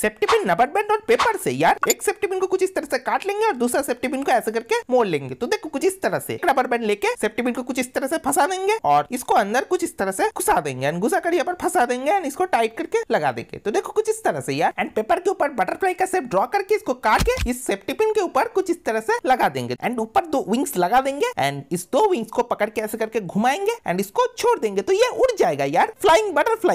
सेप्टिपिन rubber band और paper से यार एक सेप्टिपिन को कुछ इस तरह से काट लेंगे और दूसरा सेप्टिपिन को ऐसे करके मोड़ लेंगे तो देखो कुछ इस तरह से रबर बैंड लेके सेप्टिपिन को कुछ इस तरह से फंसा देंगे और इसको अंदर कुछ इस तरह से घुसा देंगे एंड घुसा कर यहाँ पर फंसा देंगे एंड इसको टाइट करके लगा देंगे तो देखो कुछ इस तरह से यार एंड पेपर के ऊपर बटरफ्लाई का सेप ड्रॉ करके इसको काट के इस सेप्टिपिन के ऊपर कुछ इस तरह से लगा देंगे एंड ऊपर दो विंग्स लगा देंगे एंड इस दो विंग्स को पकड़ के ऐसे करके घुमाएंगे एंड इसको छोड़ देंगे तो ये उड़ जाएगा यार फ्लाइंग बटरफ्लाई